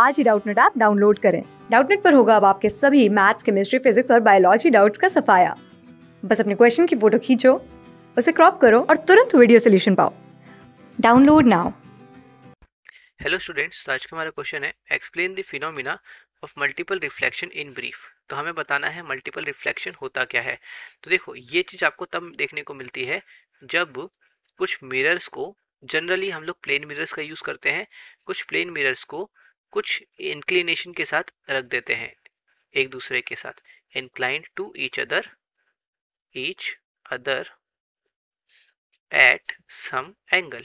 आज ही Doubtnut app download करें डाउटनेट पर होगा अब आपके सभी मैथ्स केमिस्ट्री फिजिक्स और बायोलॉजी डाउट्स का सफाया बस अपने क्वेश्चन की फोटो खींचो उसे क्रॉप करो और तुरंत वीडियो सोल्यूशन पाओ डाउनलोड नाउ हेलो तो स्टूडेंट्स आज का हमारा क्वेश्चन है explain the phenomena of multiple reflection in brief तो हमें बताना है मल्टीपल रिफ्लेक्शन होता क्या है तो देखो ये चीज़ आपको तब देखने को मिलती है जब कुछ मिरर्स को जनरली हम लोग प्लेन मिरर्स का यूज़ करते हैं कुछ प्लेन मिरर्स को कुछ इंक्लिनेशन के साथ रख देते हैं एक दूसरे के साथ inclined to each other each other at some angle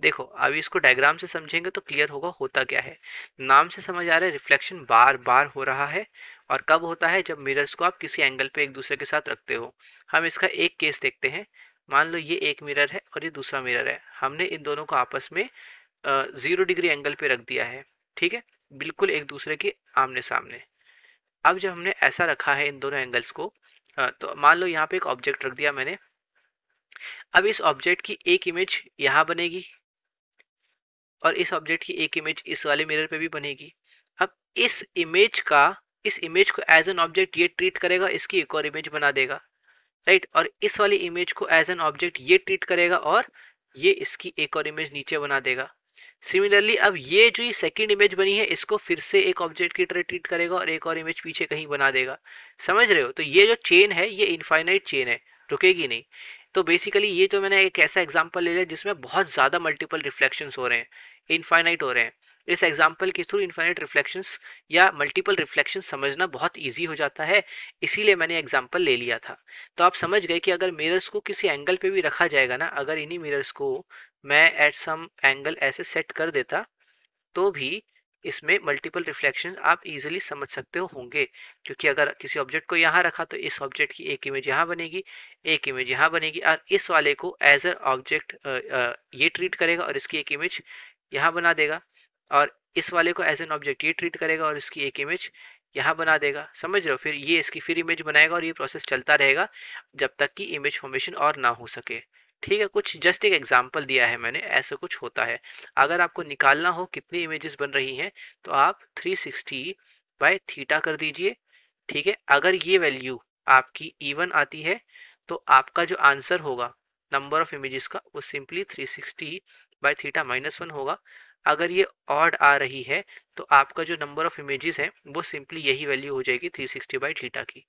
देखो अभी इसको डायग्राम से समझेंगे तो क्लियर होगा होता क्या है नाम से समझ आ रहा है रिफ्लेक्शन बार बार हो रहा है और कब होता है जब मिरर्स को आप किसी एंगल पे एक दूसरे के साथ रखते हो हम इसका एक केस देखते हैं मान लो ये एक मिरर है और ये दूसरा मिरर है हमने इन दोनों को आपस में ज़ीरो डिग्री एंगल पे रख दिया है ठीक है बिल्कुल एक दूसरे के आमने सामने अब जब हमने ऐसा रखा है इन दोनों एंगल्स को तो मान लो यहाँ पे एक ऑब्जेक्ट रख दिया मैंने अब इस ऑब्जेक्ट की एक इमेज यहाँ बनेगी और इस ऑब्जेक्ट की एक इमेज इस वाले मिरर पे भी बनेगी अब इस इमेज का इस इमेज को एज एन ऑब्जेक्ट ये ट्रीट करेगा इसकी एक और इमेज बना देगा राइट और इस वाली इमेज को एज एन ऑब्जेक्ट ये ट्रीट करेगा और ये इसकी एक और इमेज नीचे बना देगा सिमिलरली अब ये जो ये सेकेंड इमेज बनी है इसको फिर से एक ऑब्जेक्ट की तरह ट्रीट करेगा और एक और इमेज पीछे कहीं बना देगा समझ रहे हो तो ये जो चेन है ये इनफाइनाइट चेन है रुकेगी नहीं तो बेसिकली ये तो मैंने एक ऐसा एग्जाम्पल ले लिया जिसमें बहुत ज़्यादा मल्टीपल रिफ्लेक्शंस हो रहे हैं इनफाइनाइट हो रहे हैं इस एग्जाम्पल के थ्रू इन्फाइनाइट रिफ्लेक्शन या मल्टीपल रिफ्लेक्शन समझना बहुत ईजी हो जाता है इसीलिए मैंने एग्जाम्पल ले लिया था तो आप समझ गए कि अगर मिरर्स को किसी एंगल पे भी रखा जाएगा ना अगर इन्हीं मिरर्स को मैं एट सम एंगल ऐसे सेट कर देता तो भी इसमें मल्टीपल रिफ्लेक्शन आप इजीली समझ सकते हो होंगे क्योंकि अगर किसी ऑब्जेक्ट को यहाँ रखा तो इस ऑब्जेक्ट की एक इमेज यहाँ बनेगी एक इमेज यहाँ बनेगी और इस वाले को एज अ ऑब्जेक्ट ये ट्रीट करेगा और इसकी एक इमेज यहाँ बना देगा और इस वाले को एज एन ऑब्जेक्ट ये ट्रीट करेगा और इसकी एक इमेज यहाँ बना देगा समझ रहे हो फिर ये इसकी फिर इमेज बनाएगा और ये प्रोसेस चलता रहेगा जब तक कि इमेज फॉर्मेशन और ना हो सके ठीक है कुछ जस्ट एक एग्जाम्पल दिया है मैंने ऐसा कुछ होता है अगर आपको निकालना हो कितनी इमेजेस बन रही हैं तो आप 360 सिक्सटी बाय थीटा कर दीजिए ठीक है अगर ये वैल्यू आपकी इवन आती है तो आपका जो आंसर होगा नंबर ऑफ इमेजेस का वो simply 360 sixty by theta minus one होगा अगर ये ऑड आ रही है तो आपका जो नंबर ऑफ इमेजेस है वो सिंपली यही वैल्यू हो जाएगी 360 सिक्सटी बाई थीटा की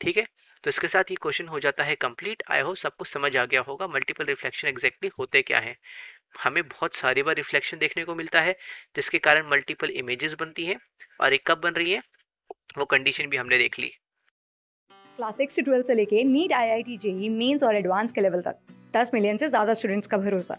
ठीक है तो इसके साथ ये क्वेश्चन हो जाता है कंप्लीट आई होप सबको समझ आ गया होगा मल्टीपल रिफ्लेक्शन एग्जैक्टली होते क्या है हमें बहुत सारी बार रिफ्लेक्शन देखने को मिलता है जिसके कारण मल्टीपल इमेजेस बनती हैं और एक कब बन रही है वो कंडीशन भी हमने देख ली क्लास सिक्स से ट्वेल्थ से लेके NEET I I T JEE mains और एडवांस के लेवल तक दस मिलियन से ज़्यादा स्टूडेंट्स का भरोसा